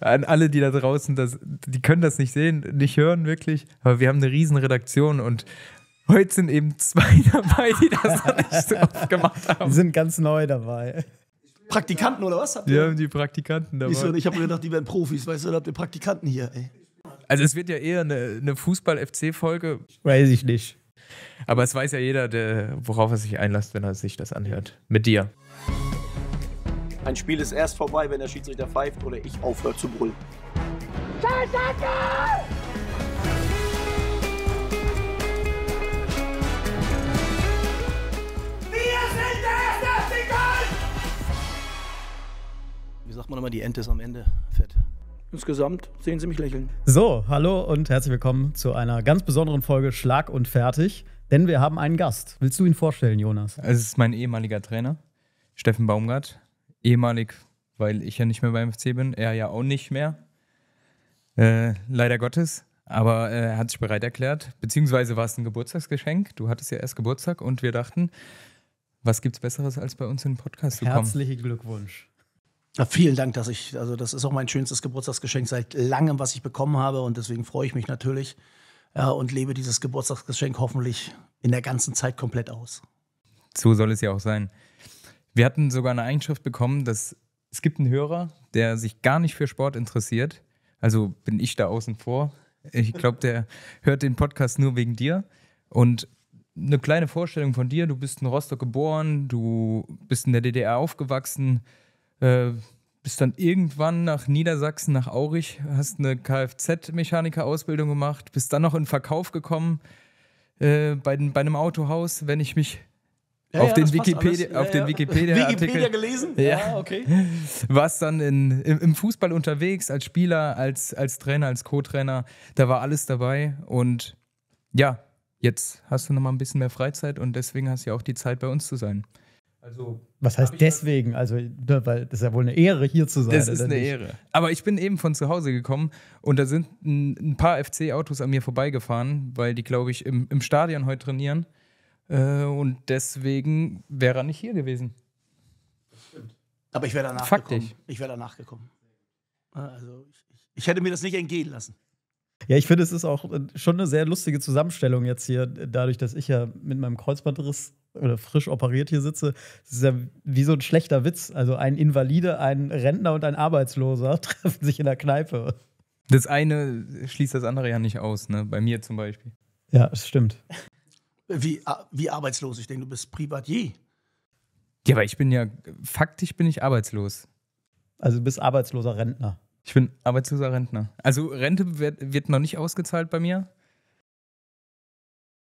an alle, die da draußen, das, die können das nicht sehen, nicht hören wirklich, aber wir haben eine riesen Redaktion und heute sind eben zwei dabei, die das noch nicht so oft gemacht haben. Die sind ganz neu dabei. Praktikanten oder was? Habt ihr? Wir haben die Praktikanten dabei. Ich, ich habe mir gedacht, die werden Profis, weißt du, da habt ihr Praktikanten hier, ey. Also es wird ja eher eine, eine Fußball-FC-Folge. Weiß ich nicht. Aber es weiß ja jeder, der, worauf er sich einlässt, wenn er sich das anhört. Mit dir. Ein Spiel ist erst vorbei, wenn der Schiedsrichter pfeift oder ich aufhöre zu brüllen. Wie sagt man immer, die Ente ist am Ende fett. Insgesamt sehen Sie mich lächeln. So, hallo und herzlich willkommen zu einer ganz besonderen Folge Schlag und Fertig, denn wir haben einen Gast. Willst du ihn vorstellen, Jonas? Es ist mein ehemaliger Trainer, Steffen Baumgart ehemalig, weil ich ja nicht mehr beim FC bin, er ja auch nicht mehr. Äh, leider Gottes. Aber äh, er hat sich bereit erklärt, beziehungsweise war es ein Geburtstagsgeschenk. Du hattest ja erst Geburtstag und wir dachten, was gibt es Besseres, als bei uns in den Podcast zu kommen? Herzlichen Glückwunsch. Ja, vielen Dank, dass ich, also das ist auch mein schönstes Geburtstagsgeschenk seit langem, was ich bekommen habe und deswegen freue ich mich natürlich äh, und lebe dieses Geburtstagsgeschenk hoffentlich in der ganzen Zeit komplett aus. So soll es ja auch sein. Wir hatten sogar eine Eigenschaft bekommen, dass es gibt einen Hörer, der sich gar nicht für Sport interessiert. Also bin ich da außen vor. Ich glaube, der hört den Podcast nur wegen dir. Und eine kleine Vorstellung von dir. Du bist in Rostock geboren, du bist in der DDR aufgewachsen, äh, bist dann irgendwann nach Niedersachsen, nach Aurich, hast eine Kfz-Mechaniker-Ausbildung gemacht, bist dann noch in Verkauf gekommen äh, bei, den, bei einem Autohaus, wenn ich mich ja, auf, ja, den Wikipedia, ja, auf den Wikipedia, auf Wikipedia. gelesen? Ja, okay. Warst dann in, im, im, Fußball unterwegs, als Spieler, als, als Trainer, als Co-Trainer. Da war alles dabei. Und ja, jetzt hast du nochmal ein bisschen mehr Freizeit und deswegen hast du ja auch die Zeit, bei uns zu sein. Also, Was heißt deswegen? Also, ne, weil das ist ja wohl eine Ehre, hier zu sein. Das ist eine nicht? Ehre. Aber ich bin eben von zu Hause gekommen und da sind ein, ein paar FC-Autos an mir vorbeigefahren, weil die, glaube ich, im, im Stadion heute trainieren. Äh, und deswegen wäre er nicht hier gewesen. Das stimmt. Aber ich wäre danach Faktisch. gekommen. Ich wäre danach gekommen. Also ich, ich hätte mir das nicht entgehen lassen. Ja, ich finde, es ist auch äh, schon eine sehr lustige Zusammenstellung jetzt hier, äh, dadurch, dass ich ja mit meinem Kreuzbandriss oder frisch operiert hier sitze. Das ist ja wie so ein schlechter Witz. Also ein Invalide, ein Rentner und ein Arbeitsloser treffen sich in der Kneipe. Das eine schließt das andere ja nicht aus, ne? Bei mir zum Beispiel. Ja, das stimmt. Wie, äh, wie arbeitslos? Ich denke, du bist Privatier. Ja, aber ich bin ja, faktisch bin ich arbeitslos. Also du bist arbeitsloser Rentner. Ich bin arbeitsloser Rentner. Also Rente wird, wird noch nicht ausgezahlt bei mir.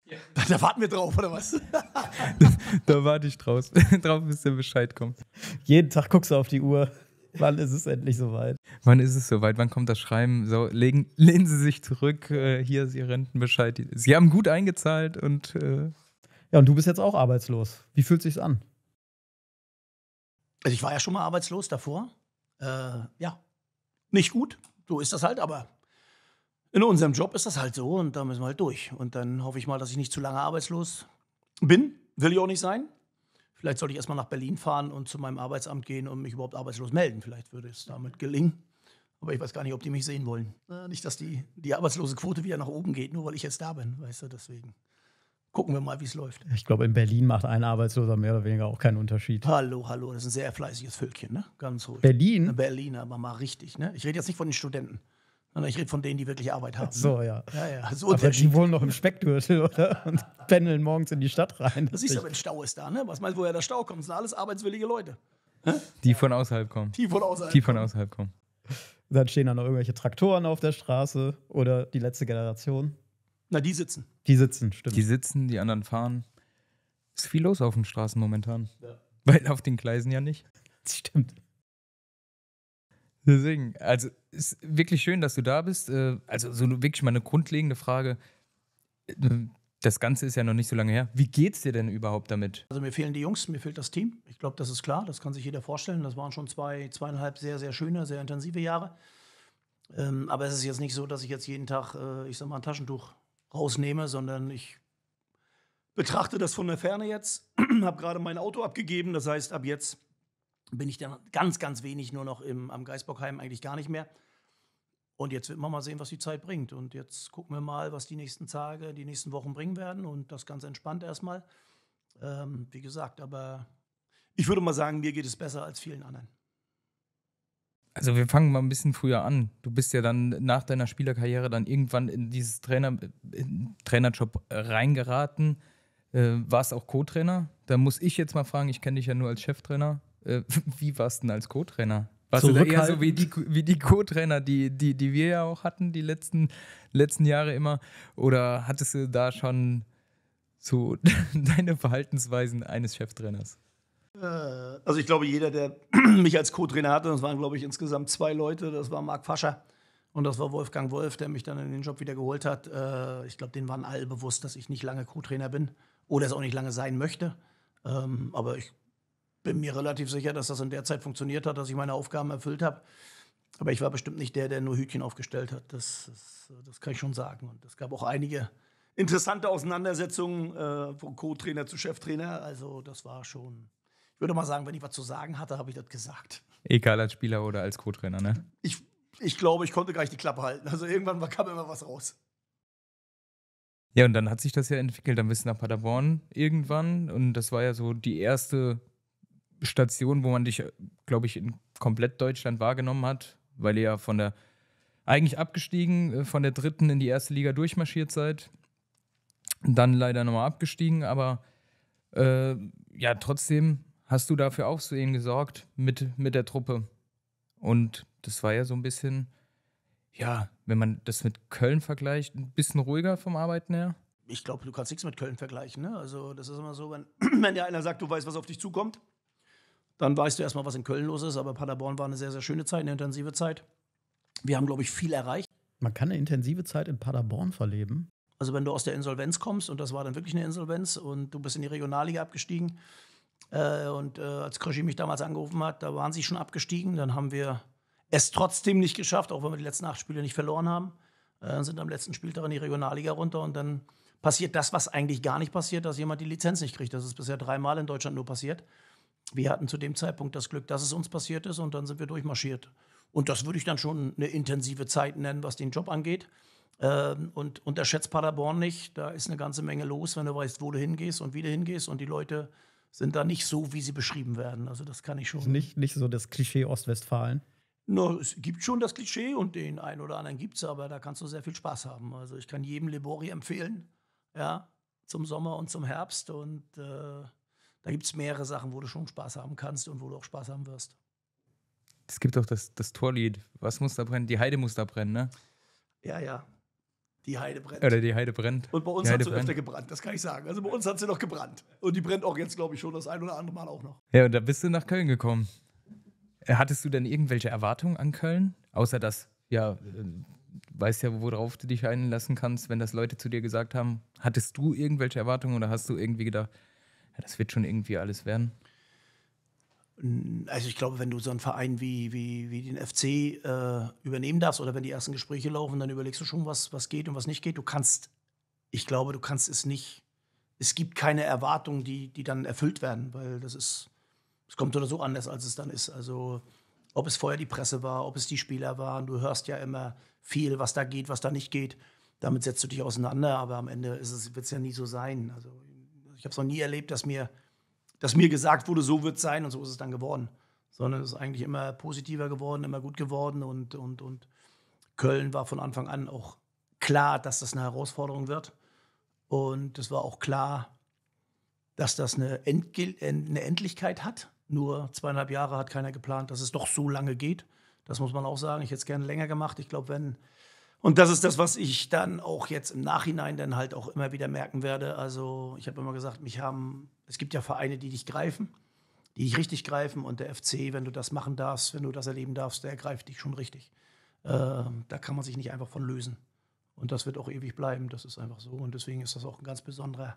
Ja. Da warten wir drauf, oder was? da, da warte ich drauf, drauf, bis der Bescheid kommt. Jeden Tag guckst du auf die Uhr. Wann ist es endlich soweit? Wann ist es soweit? Wann kommt das Schreiben? So, legen, lehnen Sie sich zurück. Äh, hier ist Ihr Rentenbescheid. Sie haben gut eingezahlt und. Äh ja, und du bist jetzt auch arbeitslos. Wie fühlt sich's an? Also, ich war ja schon mal arbeitslos davor. Äh, ja, nicht gut. So ist das halt, aber in unserem Job ist das halt so und da müssen wir halt durch. Und dann hoffe ich mal, dass ich nicht zu lange arbeitslos bin. Will ich auch nicht sein. Vielleicht sollte ich erstmal nach Berlin fahren und zu meinem Arbeitsamt gehen und mich überhaupt arbeitslos melden. Vielleicht würde es damit gelingen. Aber ich weiß gar nicht, ob die mich sehen wollen. Nicht, dass die, die Arbeitslosenquote wieder nach oben geht, nur weil ich jetzt da bin, weißt du, deswegen. Gucken wir mal, wie es läuft. Ich glaube, in Berlin macht ein Arbeitsloser mehr oder weniger auch keinen Unterschied. Hallo, hallo, das ist ein sehr fleißiges Völkchen, ne? Ganz ruhig. Berlin? Berlin, aber mal richtig, ne? Ich rede jetzt nicht von den Studenten. Ich rede von denen, die wirklich Arbeit haben. So, ja. ja, ja. So aber die wohnen noch im Speckgürtel, oder? Und pendeln morgens in die Stadt rein. Das ist du, wenn Stau ist da, ne? Was meinst du, woher der Stau kommt? Das sind alles arbeitswillige Leute. Die von außerhalb kommen. Die von außerhalb, die von außerhalb kommen. kommen. Dann stehen da noch irgendwelche Traktoren auf der Straße oder die letzte Generation. Na, die sitzen. Die sitzen, stimmt. Die sitzen, die anderen fahren. Ist viel los auf den Straßen momentan. Ja. Weil auf den Gleisen ja nicht. Das stimmt. Deswegen, also ist wirklich schön, dass du da bist. Äh, also so wirklich mal eine grundlegende Frage. Äh, das Ganze ist ja noch nicht so lange her. Wie geht's dir denn überhaupt damit? Also mir fehlen die Jungs, mir fehlt das Team. Ich glaube, das ist klar, das kann sich jeder vorstellen. Das waren schon zwei, zweieinhalb sehr, sehr schöne, sehr intensive Jahre. Ähm, aber es ist jetzt nicht so, dass ich jetzt jeden Tag, äh, ich sag mal, ein Taschentuch rausnehme, sondern ich betrachte das von der Ferne jetzt, habe gerade mein Auto abgegeben. Das heißt, ab jetzt bin ich dann ganz, ganz wenig nur noch im, am Geisbockheim, eigentlich gar nicht mehr. Und jetzt wird man mal sehen, was die Zeit bringt. Und jetzt gucken wir mal, was die nächsten Tage, die nächsten Wochen bringen werden. Und das ganz entspannt erstmal. Ähm, wie gesagt, aber ich würde mal sagen, mir geht es besser als vielen anderen. Also wir fangen mal ein bisschen früher an. Du bist ja dann nach deiner Spielerkarriere dann irgendwann in dieses Trainer, in Trainerjob reingeraten. Äh, warst auch Co-Trainer. Da muss ich jetzt mal fragen, ich kenne dich ja nur als Cheftrainer. Äh, wie warst du denn als Co-Trainer? Warst du da eher so wie die, wie die Co-Trainer, die, die, die wir ja auch hatten, die letzten, letzten Jahre immer? Oder hattest du da schon so deine Verhaltensweisen eines Cheftrainers? Äh, also ich glaube, jeder, der mich als Co-Trainer hatte, das waren, glaube ich, insgesamt zwei Leute, das war Marc Fascher und das war Wolfgang Wolf, der mich dann in den Job wieder geholt hat. Äh, ich glaube, denen waren alle bewusst, dass ich nicht lange Co-Trainer bin oder es auch nicht lange sein möchte. Ähm, aber ich bin mir relativ sicher, dass das in der Zeit funktioniert hat, dass ich meine Aufgaben erfüllt habe. Aber ich war bestimmt nicht der, der nur Hütchen aufgestellt hat. Das, das, das kann ich schon sagen. Und es gab auch einige interessante Auseinandersetzungen äh, von Co-Trainer zu Cheftrainer. Also das war schon, ich würde mal sagen, wenn ich was zu sagen hatte, habe ich das gesagt. Egal als Spieler oder als Co-Trainer, ne? Ich, ich glaube, ich konnte gar nicht die Klappe halten. Also irgendwann kam immer was raus. Ja, und dann hat sich das ja entwickelt. Dann bist du nach Paderborn irgendwann. Und das war ja so die erste Station, wo man dich, äh, glaube ich, in komplett Deutschland wahrgenommen hat, weil ihr ja von der, eigentlich abgestiegen, äh, von der dritten in die erste Liga durchmarschiert seid. Dann leider nochmal abgestiegen, aber äh, ja, trotzdem hast du dafür auch so eben gesorgt mit, mit der Truppe. Und das war ja so ein bisschen, ja, wenn man das mit Köln vergleicht, ein bisschen ruhiger vom Arbeiten her. Ich glaube, du kannst nichts mit Köln vergleichen. Ne? Also, das ist immer so, wenn, wenn dir einer sagt, du weißt, was auf dich zukommt, dann weißt du erstmal, was in Köln los ist. Aber Paderborn war eine sehr, sehr schöne Zeit, eine intensive Zeit. Wir haben, glaube ich, viel erreicht. Man kann eine intensive Zeit in Paderborn verleben. Also wenn du aus der Insolvenz kommst, und das war dann wirklich eine Insolvenz, und du bist in die Regionalliga abgestiegen, äh, und äh, als Krischi mich damals angerufen hat, da waren sie schon abgestiegen, dann haben wir es trotzdem nicht geschafft, auch wenn wir die letzten acht Spiele nicht verloren haben, äh, sind am letzten Spieltag in die Regionalliga runter und dann passiert das, was eigentlich gar nicht passiert, dass jemand die Lizenz nicht kriegt. Das ist bisher dreimal in Deutschland nur passiert wir hatten zu dem Zeitpunkt das Glück, dass es uns passiert ist und dann sind wir durchmarschiert. Und das würde ich dann schon eine intensive Zeit nennen, was den Job angeht. Ähm, und unterschätzt Paderborn nicht. Da ist eine ganze Menge los, wenn du weißt, wo du hingehst und wie du hingehst. Und die Leute sind da nicht so, wie sie beschrieben werden. Also das kann ich schon. Also nicht, nicht so das Klischee Ostwestfalen. No, es gibt schon das Klischee und den einen oder anderen gibt es, aber da kannst du sehr viel Spaß haben. Also ich kann jedem Lebori empfehlen, ja, zum Sommer und zum Herbst. Und äh, da gibt es mehrere Sachen, wo du schon Spaß haben kannst und wo du auch Spaß haben wirst. Es gibt auch das, das Torlied. Was muss da brennen? Die Heide muss da brennen, ne? Ja, ja. Die Heide brennt. Oder die Heide brennt. Und bei uns hat sie öfter gebrannt, das kann ich sagen. Also bei uns hat sie noch gebrannt. Und die brennt auch jetzt, glaube ich, schon das ein oder andere Mal auch noch. Ja, und da bist du nach Köln gekommen. Äh, hattest du denn irgendwelche Erwartungen an Köln? Außer dass, ja, äh, weißt ja, worauf du dich einlassen kannst, wenn das Leute zu dir gesagt haben. Hattest du irgendwelche Erwartungen oder hast du irgendwie gedacht, das wird schon irgendwie alles werden. Also ich glaube, wenn du so einen Verein wie, wie, wie den FC äh, übernehmen darfst oder wenn die ersten Gespräche laufen, dann überlegst du schon, was, was geht und was nicht geht. Du kannst, ich glaube, du kannst es nicht, es gibt keine Erwartungen, die, die dann erfüllt werden, weil das ist, es kommt oder so anders, als es dann ist. Also ob es vorher die Presse war, ob es die Spieler waren, du hörst ja immer viel, was da geht, was da nicht geht. Damit setzt du dich auseinander, aber am Ende wird es ja nie so sein. Also habe es noch nie erlebt, dass mir, dass mir gesagt wurde, so wird es sein und so ist es dann geworden. Sondern es ist eigentlich immer positiver geworden, immer gut geworden und, und, und Köln war von Anfang an auch klar, dass das eine Herausforderung wird. Und es war auch klar, dass das eine, Endgil eine Endlichkeit hat. Nur zweieinhalb Jahre hat keiner geplant, dass es doch so lange geht. Das muss man auch sagen. Ich hätte es gerne länger gemacht. Ich glaube, wenn und das ist das, was ich dann auch jetzt im Nachhinein dann halt auch immer wieder merken werde. Also ich habe immer gesagt, mich haben, es gibt ja Vereine, die dich greifen, die dich richtig greifen. Und der FC, wenn du das machen darfst, wenn du das erleben darfst, der greift dich schon richtig. Äh, da kann man sich nicht einfach von lösen. Und das wird auch ewig bleiben. Das ist einfach so. Und deswegen ist das auch ein ganz besonderer,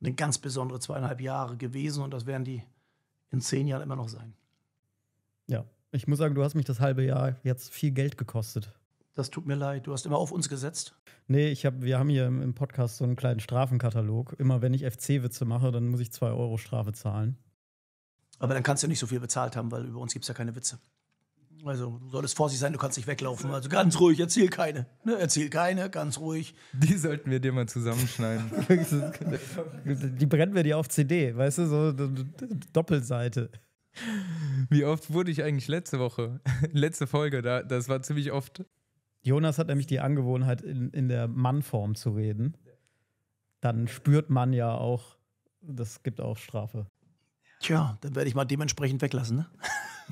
eine ganz besondere zweieinhalb Jahre gewesen. Und das werden die in zehn Jahren immer noch sein. Ja, ich muss sagen, du hast mich das halbe Jahr jetzt viel Geld gekostet. Das tut mir leid. Du hast immer auf uns gesetzt. Nee, ich hab, wir haben hier im, Podcast so einen kleinen Strafenkatalog. Immer wenn ich FC-Witze mache, dann muss ich 2 Euro Strafe zahlen. Aber dann kannst du nicht so viel bezahlt haben, weil über uns gibt es ja keine Witze. Also, du solltest vorsichtig sein, du kannst nicht weglaufen. Also ganz ruhig, erzähl keine. Ne, erzähl keine, ganz ruhig. Die sollten wir dir mal zusammenschneiden. die brennen wir dir auf CD, weißt du, so Doppelseite. Wie oft wurde ich eigentlich letzte Woche, letzte Folge, da, das war ziemlich oft. Jonas hat nämlich die Angewohnheit, in, in der Mannform zu reden. Dann spürt man ja auch, das gibt auch Strafe. Tja, dann werde ich mal dementsprechend weglassen, ne?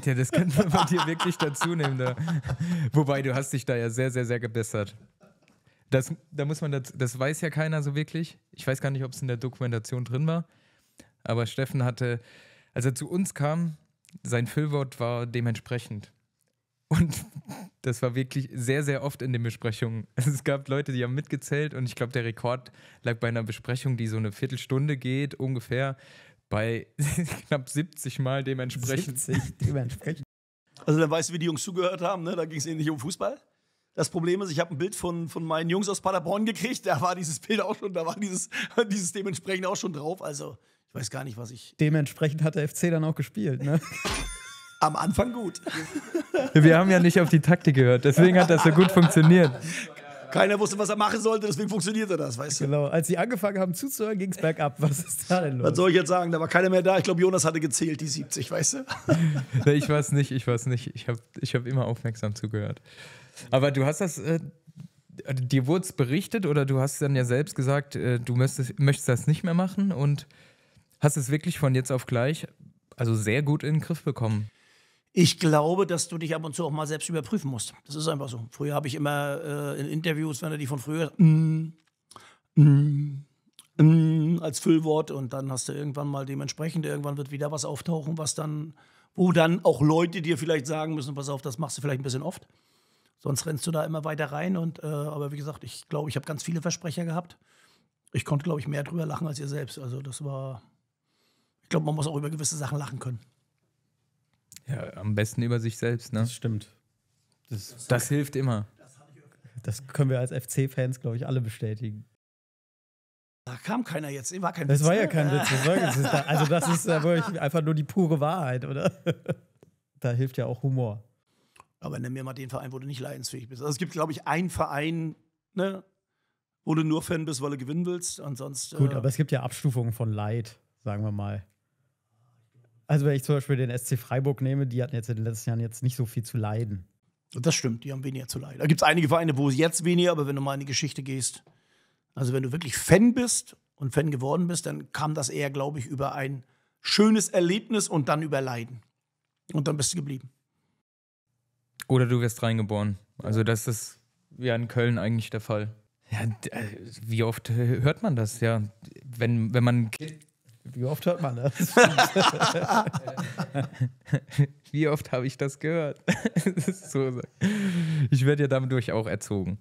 Ja, das könnte man bei dir wirklich dazu nehmen. Da. Wobei, du hast dich da ja sehr, sehr, sehr gebessert. Das, da muss man das, das weiß ja keiner so wirklich. Ich weiß gar nicht, ob es in der Dokumentation drin war. Aber Steffen hatte, als er zu uns kam, sein Füllwort war dementsprechend. Und das war wirklich sehr, sehr oft in den Besprechungen. Es gab Leute, die haben mitgezählt und ich glaube, der Rekord lag bei einer Besprechung, die so eine Viertelstunde geht, ungefähr bei knapp 70 Mal dementsprechend. 70 dementsprechend. Also dann weißt du, wie die Jungs zugehört haben, ne? da ging es eh ihnen nicht um Fußball. Das Problem ist, ich habe ein Bild von, von meinen Jungs aus Paderborn gekriegt, da war dieses Bild auch schon, da war dieses, dieses dementsprechend auch schon drauf. Also ich weiß gar nicht, was ich. Dementsprechend hat der FC dann auch gespielt, ne? Am Anfang gut. Wir haben ja nicht auf die Taktik gehört, deswegen hat das so gut funktioniert. Keiner wusste, was er machen sollte, deswegen funktionierte das, weißt du? Genau, als sie angefangen haben zuzuhören, ging es bergab. Was ist da denn los? Was soll ich jetzt sagen? Da war keiner mehr da. Ich glaube, Jonas hatte gezählt, die 70, weißt du? ich weiß nicht, ich weiß nicht. Ich habe ich hab immer aufmerksam zugehört. Aber du hast das. Äh, dir wurde es berichtet oder du hast dann ja selbst gesagt, äh, du möchtest, möchtest das nicht mehr machen und hast es wirklich von jetzt auf gleich, also sehr gut in den Griff bekommen ich glaube, dass du dich ab und zu auch mal selbst überprüfen musst. Das ist einfach so. Früher habe ich immer äh, in Interviews, wenn er die von früher, mm, mm, mm, als Füllwort und dann hast du irgendwann mal dementsprechend, irgendwann wird wieder was auftauchen, was dann, wo dann auch Leute dir vielleicht sagen müssen, pass auf, das machst du vielleicht ein bisschen oft. Sonst rennst du da immer weiter rein und, äh, aber wie gesagt, ich glaube, ich habe ganz viele Versprecher gehabt. Ich konnte, glaube ich, mehr drüber lachen als ihr selbst. Also das war, ich glaube, man muss auch über gewisse Sachen lachen können. Ja, am besten über sich selbst, ne? Das stimmt. Das, das, das hilft immer. Das können wir als FC-Fans, glaube ich, alle bestätigen. Da kam keiner jetzt, war kein ne? Witz. Das war ja kein Witz. Das ist da, also, das ist da wirklich einfach nur die pure Wahrheit, oder? Da hilft ja auch Humor. Aber nimm mir mal den Verein, wo du nicht leidensfähig bist. Also, es gibt, glaube ich, einen Verein, ne, wo du nur Fan bist, weil du gewinnen willst. Ansonsten. Gut, äh, aber es gibt ja Abstufungen von Leid, sagen wir mal. Also wenn ich zum Beispiel den SC Freiburg nehme, die hatten jetzt in den letzten Jahren jetzt nicht so viel zu leiden. Das stimmt, die haben weniger zu leiden. Da gibt es einige Vereine, wo es jetzt weniger, aber wenn du mal in die Geschichte gehst, also wenn du wirklich Fan bist und Fan geworden bist, dann kam das eher, glaube ich, über ein schönes Erlebnis und dann über Leiden. Und dann bist du geblieben. Oder du wirst reingeboren. Also das ist ja in Köln eigentlich der Fall. Ja, äh, wie oft hört man das, ja? Wenn, wenn man ein Kind wie oft hört man das? Wie oft habe ich das gehört? Ich werde ja dadurch auch erzogen.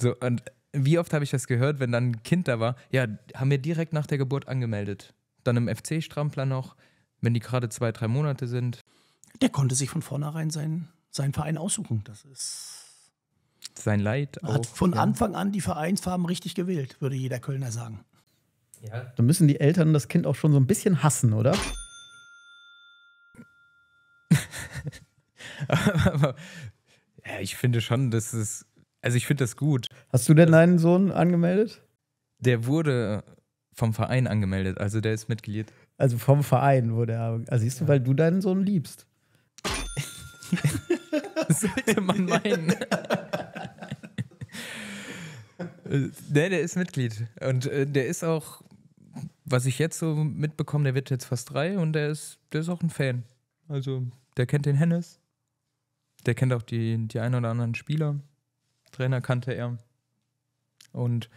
So, und wie oft habe ich das gehört, wenn dann ein Kind da war? Ja, haben wir direkt nach der Geburt angemeldet. Dann im FC-Strampler noch, wenn die gerade zwei, drei Monate sind. Der konnte sich von vornherein seinen, seinen Verein aussuchen. Das ist. Sein Leid. Auch, hat von ja. Anfang an die Vereinsfarben richtig gewählt, würde jeder Kölner sagen. Ja. Dann müssen die Eltern das Kind auch schon so ein bisschen hassen, oder? ja, ich finde schon, dass es. Also ich finde das gut. Hast du denn deinen Sohn angemeldet? Der wurde vom Verein angemeldet, also der ist Mitglied. Also vom Verein wurde er. Also siehst du, ja. weil du deinen Sohn liebst. sollte man meinen. Äh, nee, der ist Mitglied. Und äh, der ist auch was ich jetzt so mitbekomme, der wird jetzt fast drei und der ist, der ist auch ein Fan. Also, der kennt den Hennes. Der kennt auch die, die ein oder anderen Spieler. Trainer kannte er. Und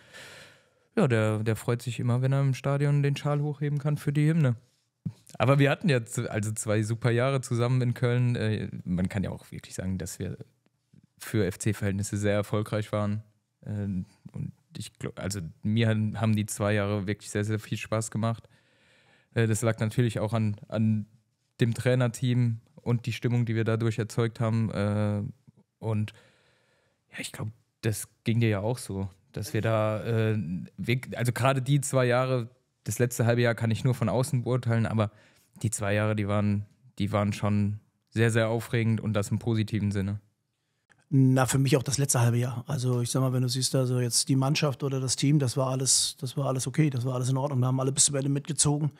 ja, der, der freut sich immer, wenn er im Stadion den Schal hochheben kann für die Hymne. Aber wir hatten jetzt also zwei super Jahre zusammen in Köln. Äh, man kann ja auch wirklich sagen, dass wir für FC-Verhältnisse sehr erfolgreich waren. Ähm, und ich also mir haben die zwei Jahre wirklich sehr, sehr viel Spaß gemacht. Äh, das lag natürlich auch an, an dem Trainerteam und die Stimmung, die wir dadurch erzeugt haben. Äh, und ja, ich glaube, das ging dir ja auch so, dass wir da, äh, also gerade die zwei Jahre, das letzte halbe Jahr kann ich nur von außen beurteilen, aber die zwei Jahre, die waren, die waren schon sehr, sehr aufregend und das im positiven Sinne. Na, für mich auch das letzte halbe Jahr. Also ich sag mal, wenn du siehst, also jetzt die Mannschaft oder das Team, das war alles, das war alles okay, das war alles in Ordnung. Wir haben alle bis zum Ende mitgezogen.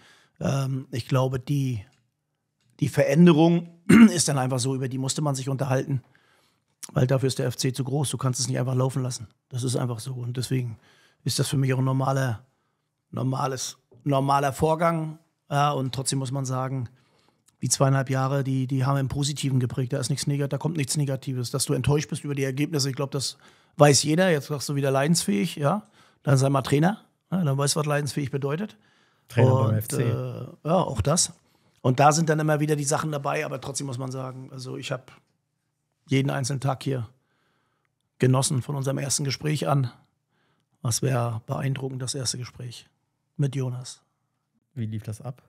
Ähm, ich glaube, die, die Veränderung ist dann einfach so, über die musste man sich unterhalten, weil dafür ist der FC zu groß. Du kannst es nicht einfach laufen lassen. Das ist einfach so. Und deswegen ist das für mich auch ein normaler, normales, normaler Vorgang. Ja, und trotzdem muss man sagen, die zweieinhalb Jahre, die, die haben im Positiven geprägt. Da ist nichts Negatives, da kommt nichts Negatives. Dass du enttäuscht bist über die Ergebnisse, ich glaube, das weiß jeder. Jetzt sagst du wieder leidensfähig, ja. Dann sei mal Trainer, ja? Ne? dann weißt du, was leidensfähig bedeutet. Trainer Und, beim FC. Äh, ja, auch das. Und da sind dann immer wieder die Sachen dabei, aber trotzdem muss man sagen, also ich habe jeden einzelnen Tag hier genossen von unserem ersten Gespräch an. Was wäre beeindruckend, das erste Gespräch mit Jonas. Wie lief das ab?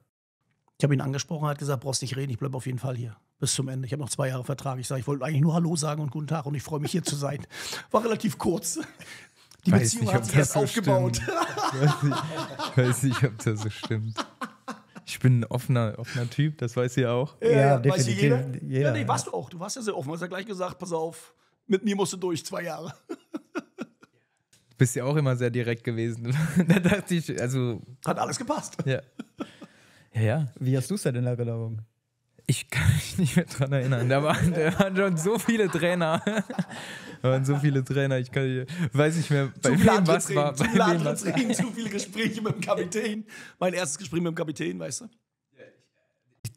Ich habe ihn angesprochen, hat gesagt, brauchst nicht reden, ich bleibe auf jeden Fall hier bis zum Ende. Ich habe noch zwei Jahre Vertrag. Ich sage, ich wollte eigentlich nur Hallo sagen und guten Tag und ich freue mich hier zu sein. War relativ kurz. Die weiß Beziehung nicht, hat sich erst so aufgebaut. weiß nicht, weiß nicht, ob das so stimmt. Ich bin ein offener, offener Typ, das weiß ihr auch. Ja, ja definitiv. Jeder? jeder? Ja, nee, warst du auch. Du warst ja sehr offen. Du hast ja gleich gesagt, pass auf, mit mir musst du durch, zwei Jahre. Du bist ja auch immer sehr direkt gewesen. da dachte ich, also. Hat alles gepasst. Ja. Ja, ja. Wie hast du es denn in Erinnerung? Ich kann mich nicht mehr dran erinnern. Da waren, da waren schon so viele Trainer. Da waren so viele Trainer. Ich kann, weiß nicht mehr, bei zu wem was war. Zu, bei wem was zu viele Gespräche mit dem Kapitän. Mein erstes Gespräch mit dem Kapitän, weißt du?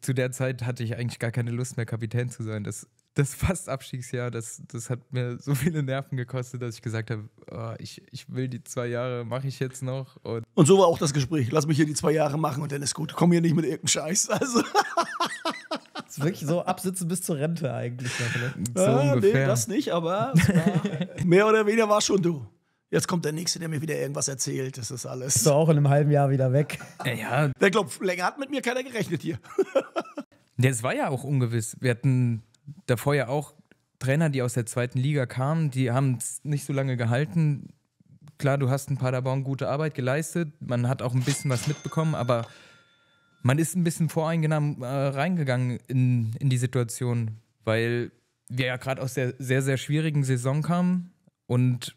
zu der Zeit hatte ich eigentlich gar keine Lust mehr, Kapitän zu sein. Das das Fast-Abstiegsjahr, das, das hat mir so viele Nerven gekostet, dass ich gesagt habe, oh, ich, ich will die zwei Jahre, mache ich jetzt noch. Und, und, so war auch das Gespräch. Lass mich hier die zwei Jahre machen und dann ist gut. Komm hier nicht mit irgendeinem Scheiß. Also. ist wirklich so absitzen bis zur Rente eigentlich. Ne? So ah, ungefähr. Nee, das nicht, aber mehr oder weniger war schon du. Jetzt kommt der Nächste, der mir wieder irgendwas erzählt. Das ist alles. Bist auch in einem halben Jahr wieder weg. Ja. Der glaubt, länger hat mit mir keiner gerechnet hier. Das war ja auch ungewiss. Wir hatten davor ja auch Trainer, die aus der zweiten Liga kamen, die haben es nicht so lange gehalten. Klar, du hast in Paderborn gute Arbeit geleistet, man hat auch ein bisschen was mitbekommen, aber man ist ein bisschen voreingenommen äh, reingegangen in, in die Situation, weil wir ja gerade aus der sehr, sehr schwierigen Saison kamen und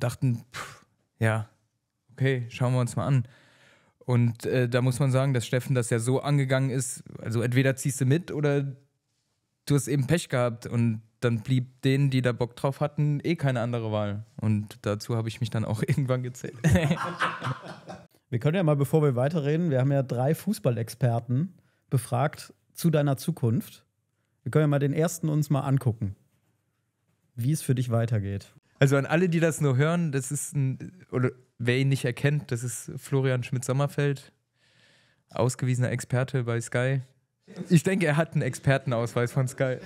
dachten, pff, ja, okay, schauen wir uns mal an. Und äh, da muss man sagen, dass Steffen das ja so angegangen ist, also entweder ziehst du mit oder du hast eben Pech gehabt und dann blieb denen, die da Bock drauf hatten, eh keine andere Wahl. Und dazu habe ich mich dann auch irgendwann gezählt. wir können ja mal, bevor wir weiterreden, wir haben ja drei Fußballexperten befragt zu deiner Zukunft. Wir können ja mal den ersten uns mal angucken, wie es für dich weitergeht. Also an alle, die das nur hören, das ist ein, oder wer ihn nicht erkennt, das ist Florian Schmidt-Sommerfeld, ausgewiesener Experte bei Sky, ich denke, er hat einen Expertenausweis von Sky.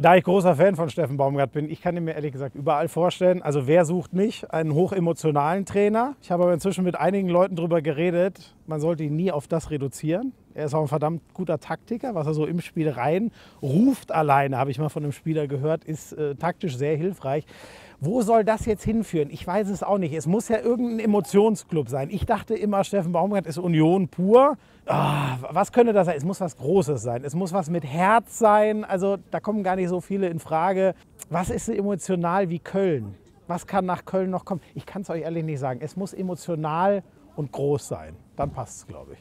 Da ich großer Fan von Steffen Baumgart bin, ich kann ihn mir ehrlich gesagt überall vorstellen. Also wer sucht mich? Einen hochemotionalen Trainer. Ich habe aber inzwischen mit einigen Leuten darüber geredet, man sollte ihn nie auf das reduzieren. Er ist auch ein verdammt guter Taktiker, was er so im Spiel rein ruft alleine, habe ich mal von einem Spieler gehört, ist äh, taktisch sehr hilfreich. Wo soll das jetzt hinführen? Ich weiß es auch nicht. Es muss ja irgendein Emotionsclub sein. Ich dachte immer, Steffen Baumgart ist Union pur. Ah, was könnte das sein? Es muss was Großes sein. Es muss was mit Herz sein. Also da kommen gar nicht so viele in Frage. Was ist so emotional wie Köln? Was kann nach Köln noch kommen? Ich kann es euch ehrlich nicht sagen. Es muss emotional und groß sein. Dann passt es, glaube ich.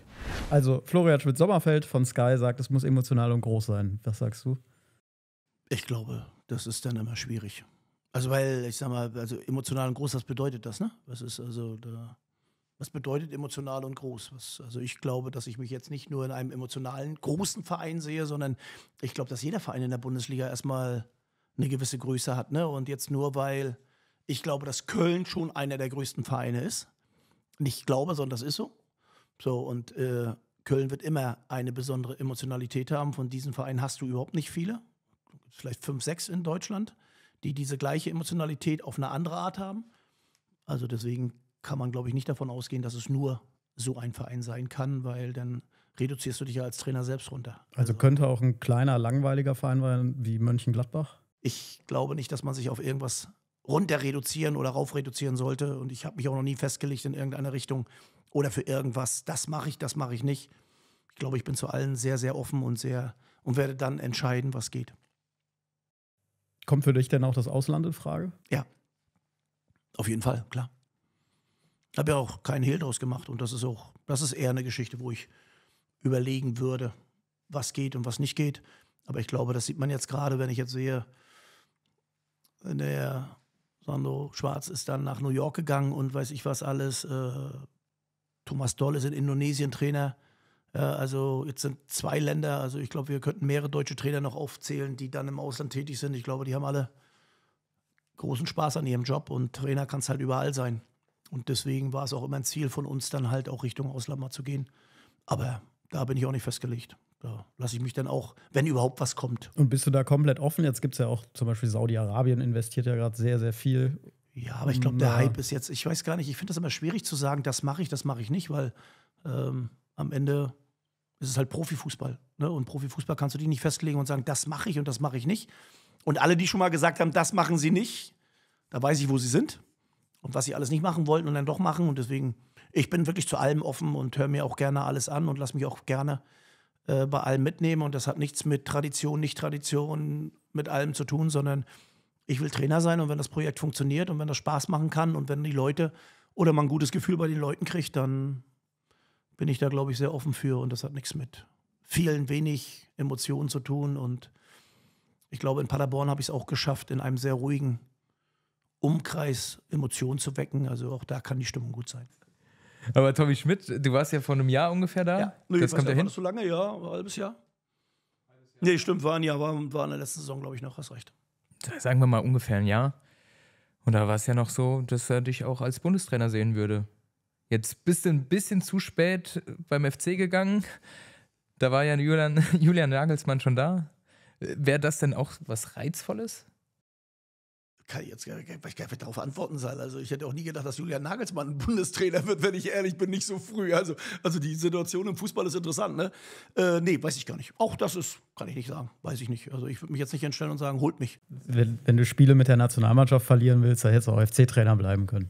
Also Florian Schmidt-Sommerfeld von Sky sagt, es muss emotional und groß sein. Was sagst du? Ich glaube, das ist dann immer schwierig. Also weil, ich sag mal, also emotional und groß, was bedeutet das, ne? Was ist also da, was bedeutet emotional und groß? Was, also ich glaube, dass ich mich jetzt nicht nur in einem emotionalen, großen Verein sehe, sondern ich glaube, dass jeder Verein in der Bundesliga erstmal eine gewisse Größe hat, ne? Und jetzt nur, weil ich glaube, dass Köln schon einer der größten Vereine ist. Nicht glaube, sondern das ist so. So, und äh, Köln wird immer eine besondere Emotionalität haben. Von diesen Vereinen hast du überhaupt nicht viele. Vielleicht fünf, sechs in Deutschland die diese gleiche Emotionalität auf eine andere Art haben. Also deswegen kann man, glaube ich, nicht davon ausgehen, dass es nur so ein Verein sein kann, weil dann reduzierst du dich ja als Trainer selbst runter. Also, also könnte auch ein kleiner, langweiliger Verein sein wie Mönchengladbach? Ich glaube nicht, dass man sich auf irgendwas runter reduzieren oder rauf reduzieren sollte. Und ich habe mich auch noch nie festgelegt in irgendeine Richtung oder für irgendwas. Das mache ich, das mache ich nicht. Ich glaube, ich bin zu allen sehr, sehr offen und sehr und werde dann entscheiden, was geht. Kommt für dich denn auch das Ausland in Frage? Ja. Auf jeden Fall, klar. Ich Habe ja auch keinen Hehl draus gemacht und das ist auch, das ist eher eine Geschichte, wo ich überlegen würde, was geht und was nicht geht. Aber ich glaube, das sieht man jetzt gerade, wenn ich jetzt sehe, der Sandro Schwarz ist dann nach New York gegangen und weiß ich was alles. Äh, Thomas Doll ist in Indonesien Trainer. Äh, also jetzt sind zwei Länder, also ich glaube, wir könnten mehrere deutsche Trainer noch aufzählen, die dann im Ausland tätig sind. Ich glaube, die haben alle großen Spaß an ihrem Job und Trainer kann es halt überall sein. Und deswegen war es auch immer ein Ziel von uns, dann halt auch Richtung Ausland mal zu gehen. Aber da bin ich auch nicht festgelegt. Da lasse ich mich dann auch, wenn überhaupt was kommt. Und bist du da komplett offen? Jetzt gibt es ja auch zum Beispiel Saudi-Arabien investiert ja gerade sehr, sehr viel. Ja, aber ich glaube, der ja. Hype ist jetzt, ich weiß gar nicht, ich finde das immer schwierig zu sagen, das mache ich, das mache ich nicht, weil ähm, am Ende es ist halt Profifußball. Ne? Und Profifußball kannst du dich nicht festlegen und sagen, das mache ich und das mache ich nicht. Und alle, die schon mal gesagt haben, das machen sie nicht, da weiß ich, wo sie sind und was sie alles nicht machen wollten und dann doch machen. Und deswegen, ich bin wirklich zu allem offen und höre mir auch gerne alles an und lasse mich auch gerne äh, bei allem mitnehmen. Und das hat nichts mit Tradition, Nicht-Tradition, mit allem zu tun, sondern ich will Trainer sein und wenn das Projekt funktioniert und wenn das Spaß machen kann und wenn die Leute oder man ein gutes Gefühl bei den Leuten kriegt, dann bin ich da, glaube ich, sehr offen für und das hat nichts mit vielen wenig Emotionen zu tun. Und ich glaube, in Paderborn habe ich es auch geschafft, in einem sehr ruhigen Umkreis Emotionen zu wecken. Also auch da kann die Stimmung gut sein. Aber Tommy Schmidt, du warst ja vor einem Jahr ungefähr da. Ja, nee, das kommt ja, hin. War das so lange? Ja, ein halbes Jahr. Nee, stimmt, war ein Jahr, war, war in der letzten Saison, glaube ich, noch, hast recht. Sagen wir mal ungefähr ein Jahr. Und da war es ja noch so, dass er dich auch als Bundestrainer sehen würde. Jetzt bist du ein bisschen zu spät beim FC gegangen. Da war ja Julian, Julian Nagelsmann schon da. Wäre das denn auch was Reizvolles? kann ich jetzt gar, ich gar nicht darauf antworten sein. Also ich hätte auch nie gedacht, dass Julian Nagelsmann Bundestrainer wird, wenn ich ehrlich bin, nicht so früh. Also, also die Situation im Fußball ist interessant, ne? Äh, nee, weiß ich gar nicht. Auch das ist, kann ich nicht sagen, weiß ich nicht. Also ich würde mich jetzt nicht entstellen und sagen, holt mich. Wenn, wenn, du Spiele mit der Nationalmannschaft verlieren willst, dann hättest du auch FC-Trainer bleiben können.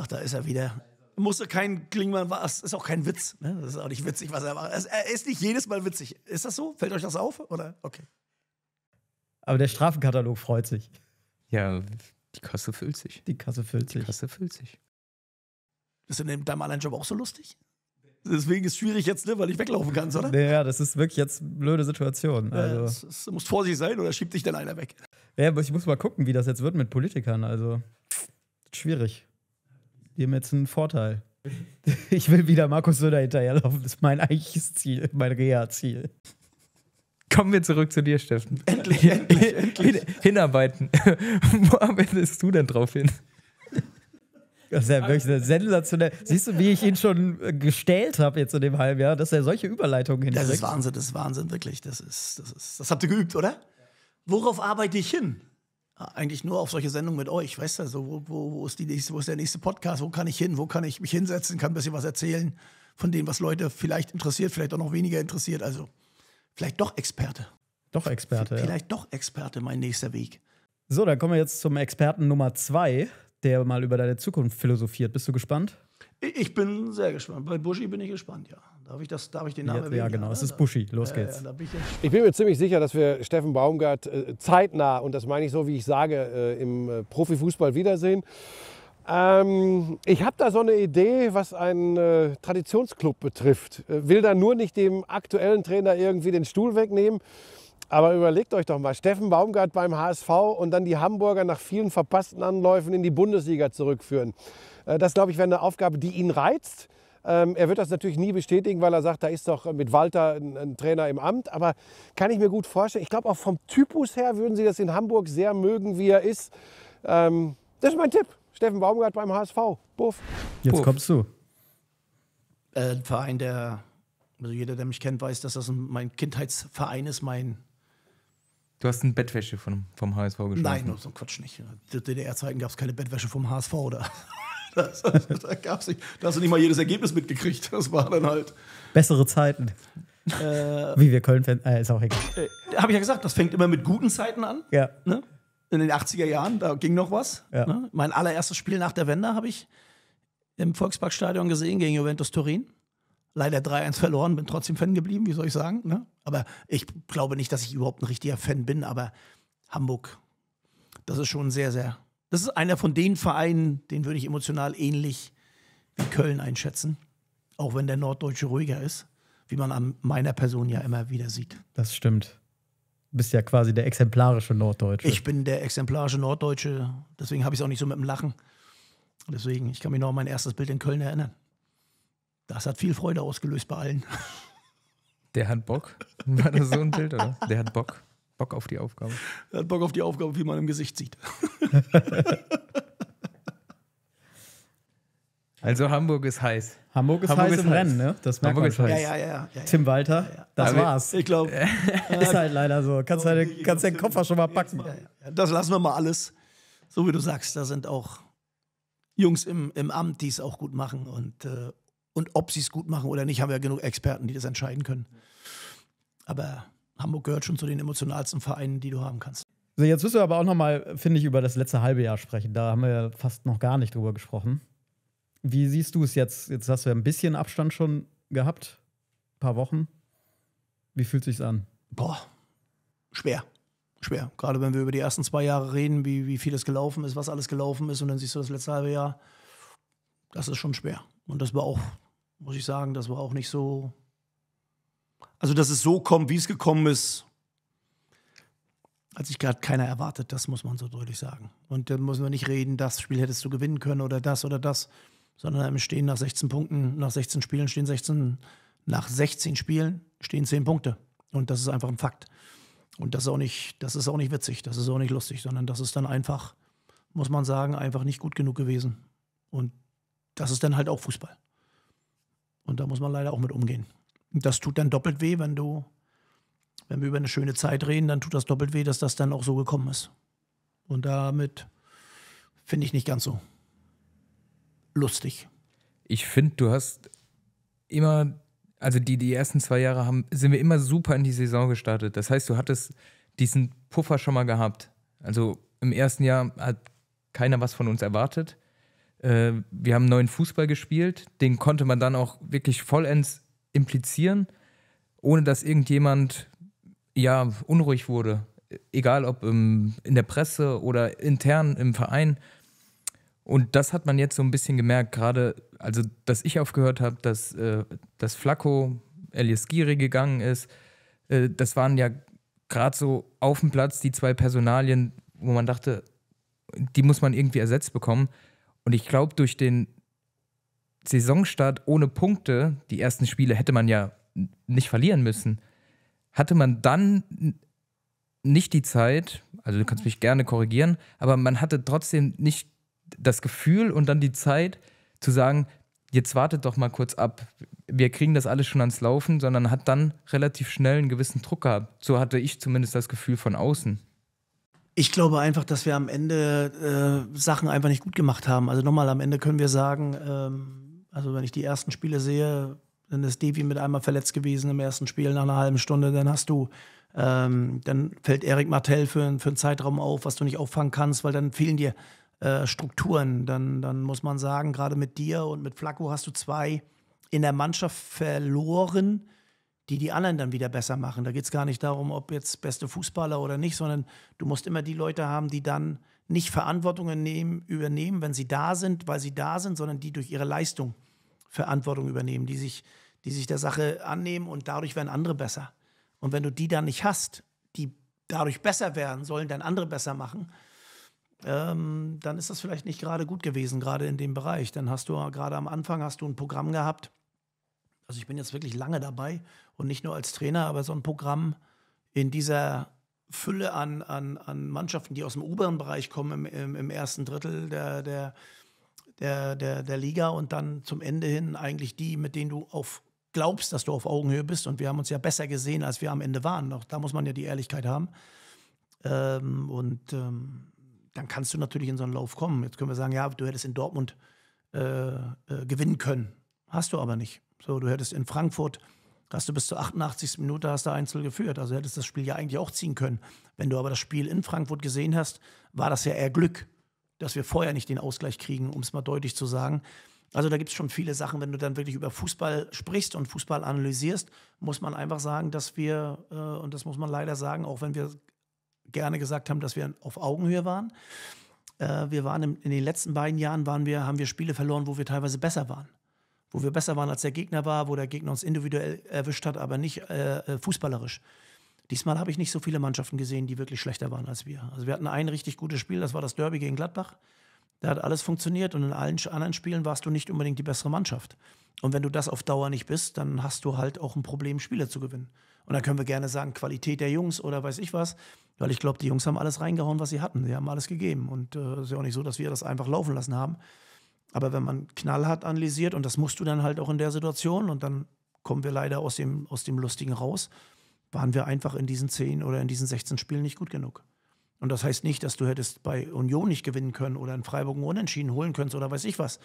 Ach, da ist er wieder. Musste kein Klingmann, das ist auch kein Witz. Ne? Das ist auch nicht witzig, was er macht. Er ist nicht jedes Mal witzig. Ist das so? Fällt euch das auf? Oder? Okay. Aber der Strafenkatalog freut sich. Ja, die Kasse füllt sich. Die Kasse füllt sich. Die Kasse füllt sich. Ist in deinem anderen Job auch so lustig? Deswegen ist es schwierig jetzt, ne, weil ich weglaufen kann, oder? Naja, das ist wirklich jetzt eine blöde Situation. Also. Ja, es, es, vorsichtig sein oder schiebt dich dann einer weg. Ja, aber ich muss mal gucken, wie das jetzt wird mit Politikern. Also, schwierig die haben jetzt einen Vorteil. Ich will wieder Markus Söder hinterherlaufen. Das ist mein eigentliches Ziel, mein Reha-Ziel. Kommen wir zurück zu dir, Steffen. Endlich, endlich, endlich. Hinarbeiten. Wo arbeitest du denn drauf hin? Das ist ja wirklich sensationell. Siehst du, wie ich ihn schon gestellt habe jetzt in dem halben Jahr, dass er solche Überleitungen hinkriegt? Das ist Wahnsinn, das ist Wahnsinn, wirklich. Das ist, das ist, das habt ihr geübt, oder? Worauf arbeite ich hin? eigentlich nur auf solche Sendungen mit euch, weißt du, so, wo, wo, wo, ist die nächste, wo ist der nächste Podcast, wo kann ich hin, wo kann ich mich hinsetzen, kann ein bisschen was erzählen von dem, was Leute vielleicht interessiert, vielleicht auch noch weniger interessiert, also vielleicht doch Experte. Doch Experte, Vielleicht ja. doch Experte, mein nächster Weg. So, dann kommen wir jetzt zum Experten Nummer zwei der mal über deine Zukunft philosophiert. Bist du gespannt? Ich bin sehr gespannt. Bei Buschi bin ich gespannt, ja. Darf ich, das, darf ich den Namen ja, erwähnen? Ja, genau. Ja, es ist Buschi. Los ja, geht's. Ja, ich, ich, bin mir ziemlich sicher, dass wir Steffen Baumgart äh, zeitnah, und das meine ich so, wie ich sage, äh, im äh, Profifußball wiedersehen. Ähm, ich habe da so eine Idee, was einen äh, Traditionsclub betrifft. Äh, will da nur nicht dem aktuellen Trainer irgendwie den Stuhl wegnehmen. Aber überlegt euch doch mal, Steffen Baumgart beim HSV und dann die Hamburger nach vielen verpassten Anläufen in die Bundesliga zurückführen. Äh, das, glaube ich, wäre eine Aufgabe, die ihn reizt. Ähm, er wird das natürlich nie bestätigen, weil er sagt, da ist doch mit Walter ein, Trainer im Amt. Aber kann ich mir gut vorstellen. Ich glaube, auch vom Typus her würden Sie das in Hamburg sehr mögen, wie er ist. Ähm, das ist mein Tipp. Steffen Baumgart beim HSV. Buff. Jetzt Buff. kommst du. Äh, ein Verein, der, also jeder, der mich kennt, weiß, dass das mein Kindheitsverein ist, mein Du hast eine Bettwäsche vom, vom HSV geschlafen? Nein, so ein Quatsch nicht. In DDR-Zeiten gab es keine Bettwäsche vom HSV. Da, das, das, da, gab's nicht, da hast du nicht mal jedes Ergebnis mitgekriegt. Das war dann halt. Bessere Zeiten. Äh, Wie wir Köln fänden. Äh, ist auch egal. Äh, Habe ich ja gesagt, das fängt immer mit guten Zeiten an. Ja. Ne? In den 80er Jahren, da ging noch was. Ja. Ne? Mein allererstes Spiel nach der Wende habe ich im Volksparkstadion gesehen gegen Juventus Turin leider 3-1 verloren, bin trotzdem Fan geblieben, wie soll ich sagen. Ne? Aber ich glaube nicht, dass ich überhaupt ein richtiger Fan bin, aber Hamburg, das ist schon sehr, sehr. Das ist einer von den Vereinen, den würde ich emotional ähnlich wie Köln einschätzen. Auch wenn der Norddeutsche ruhiger ist, wie man an meiner Person ja immer wieder sieht. Das stimmt. Du bist ja quasi der exemplarische Norddeutsche. Ich bin der exemplarische Norddeutsche, deswegen habe ich es auch nicht so mit dem Lachen. Deswegen, ich kann mich noch an mein erstes Bild in Köln erinnern. Das hat viel Freude ausgelöst bei allen. Der hat Bock. War das so ein Bild, oder? Der hat Bock. Bock auf die Aufgabe. Der hat Bock auf die Aufgabe, wie man im Gesicht sieht. Also Hamburg ist heiß. Hamburg ist Hamburg heiß ist im heiß. Rennen, ne? Das merkt Hamburg man ist schon. heiß. Ja, ja, ja, ja, Tim Walter, ja, ja. das war's. Ich glaube. ist halt leider so. Kannst, halt, kannst den Koffer schon mal packen. Das lassen wir mal alles. So wie du sagst, da sind auch Jungs im, im Amt, die es auch gut machen. Und äh, und ob sie es gut machen oder nicht, haben wir ja genug Experten, die das entscheiden können. Aber Hamburg gehört schon zu den emotionalsten Vereinen, die du haben kannst. So, jetzt müssen wir aber auch nochmal, finde ich, über das letzte halbe Jahr sprechen. Da haben wir ja fast noch gar nicht drüber gesprochen. Wie siehst du es jetzt? Jetzt hast du ja ein bisschen Abstand schon gehabt, ein paar Wochen. Wie fühlt sich an? Boah, schwer. Schwer. Gerade wenn wir über die ersten zwei Jahre reden, wie, wie viel es gelaufen ist, was alles gelaufen ist, und dann siehst du das letzte halbe Jahr. Das ist schon schwer. Und das war auch, muss ich sagen, das war auch nicht so. Also, dass es so kommt, wie es gekommen ist, hat sich gerade keiner erwartet, das muss man so deutlich sagen. Und da müssen wir nicht reden, das Spiel hättest du gewinnen können oder das oder das, sondern im Stehen nach 16 Punkten, nach 16 Spielen stehen 16, nach 16 Spielen stehen 10 Punkte. Und das ist einfach ein Fakt. Und das ist auch nicht, das ist auch nicht witzig, das ist auch nicht lustig, sondern das ist dann einfach, muss man sagen, einfach nicht gut genug gewesen. Und das ist dann halt auch Fußball. Und da muss man leider auch mit umgehen. Und das tut dann doppelt weh, wenn du, wenn wir über eine schöne Zeit reden, dann tut das doppelt weh, dass das dann auch so gekommen ist. Und damit finde ich nicht ganz so lustig. Ich finde, du hast immer, also die, die ersten zwei Jahre haben, sind wir immer super in die Saison gestartet. Das heißt, du hattest diesen Puffer schon mal gehabt. Also im ersten Jahr hat keiner was von uns erwartet. Äh, wir haben neuen Fußball gespielt, den konnte man dann auch wirklich vollends implizieren, ohne dass irgendjemand ja unruhig wurde. Egal ob im, in der Presse oder intern im Verein. Und das hat man jetzt so ein bisschen gemerkt, gerade, also dass ich aufgehört habe, dass, äh, dass Flacco Elias Giri gegangen ist. Äh, das waren ja gerade so auf dem Platz die zwei Personalien, wo man dachte, die muss man irgendwie ersetzt bekommen. Und ich glaube, durch den Saisonstart ohne Punkte, die ersten Spiele hätte man ja nicht verlieren müssen, hatte man dann nicht die Zeit, also du kannst mich gerne korrigieren, aber man hatte trotzdem nicht das Gefühl und dann die Zeit zu sagen, jetzt wartet doch mal kurz ab, wir kriegen das alles schon ans Laufen, sondern hat dann relativ schnell einen gewissen Druck gehabt. So hatte ich zumindest das Gefühl von außen. Ich glaube einfach, dass wir am Ende äh, Sachen einfach nicht gut gemacht haben. Also nochmal, am Ende können wir sagen, ähm, also wenn ich die ersten Spiele sehe, dann ist Devi mit einmal verletzt gewesen im ersten Spiel nach einer halben Stunde, dann hast du ähm, dann fällt Erik Martell für, für einen Zeitraum auf, was du nicht auffangen kannst, weil dann fehlen dir äh, Strukturen. Dann, dann muss man sagen, gerade mit dir und mit Flacco hast du zwei in der Mannschaft verloren, die die anderen dann wieder besser machen. Da geht es gar nicht darum, ob jetzt beste Fußballer oder nicht, sondern du musst immer die Leute haben, die dann nicht Verantwortung nehmen, übernehmen, wenn sie da sind, weil sie da sind, sondern die durch ihre Leistung Verantwortung übernehmen, die sich, die sich der Sache annehmen und dadurch werden andere besser. Und wenn du die dann nicht hast, die dadurch besser werden sollen, dann andere besser machen, ähm, dann ist das vielleicht nicht gerade gut gewesen, gerade in dem Bereich. Dann hast du äh, gerade am Anfang hast du ein Programm gehabt, also ich bin jetzt wirklich lange dabei und nicht nur als Trainer, aber so ein Programm in dieser Fülle an, an, an Mannschaften, die aus dem oberen Bereich kommen im, im, im ersten Drittel der, der, der, der, der Liga und dann zum Ende hin eigentlich die, mit denen du auf glaubst, dass du auf Augenhöhe bist. Und wir haben uns ja besser gesehen, als wir am Ende waren. Auch da muss man ja die Ehrlichkeit haben. Ähm, und ähm, dann kannst du natürlich in so einen Lauf kommen. Jetzt können wir sagen, ja, du hättest in Dortmund äh, äh, gewinnen können. Hast du aber nicht. So, du hättest in Frankfurt, hast du bis zur 88. Minute hast du Einzel geführt. Also hättest das Spiel ja eigentlich auch ziehen können. Wenn du aber das Spiel in Frankfurt gesehen hast, war das ja eher Glück, dass wir vorher nicht den Ausgleich kriegen, um es mal deutlich zu sagen. Also da gibt es schon viele Sachen, wenn du dann wirklich über Fußball sprichst und Fußball analysierst, muss man einfach sagen, dass wir, äh, und das muss man leider sagen, auch wenn wir gerne gesagt haben, dass wir auf Augenhöhe waren, äh, wir waren im, in den letzten beiden Jahren waren wir, haben wir Spiele verloren, wo wir teilweise besser waren wo wir besser waren als der Gegner war, wo der Gegner uns individuell erwischt hat, aber nicht äh, äh, fußballerisch. Diesmal habe ich nicht so viele Mannschaften gesehen, die wirklich schlechter waren als wir. Also wir hatten ein richtig gutes Spiel, das war das Derby gegen Gladbach. Da hat alles funktioniert und in allen anderen Spielen warst du nicht unbedingt die bessere Mannschaft. Und wenn du das auf Dauer nicht bist, dann hast du halt auch ein Problem, Spiele zu gewinnen. Und dann können wir gerne sagen, Qualität der Jungs oder weiß ich was, weil ich glaube, die Jungs haben alles reingehauen, was sie hatten. Sie haben alles gegeben. Und es äh, ist ja auch nicht so, dass wir das einfach laufen lassen haben. Aber wenn man knallhart analysiert, und das musst du dann halt auch in der Situation, und dann kommen wir leider aus dem, aus dem Lustigen raus, waren wir einfach in diesen 10 oder in diesen 16 Spielen nicht gut genug. Und das heißt nicht, dass du hättest bei Union nicht gewinnen können oder in Freiburg einen Unentschieden holen können oder weiß ich was.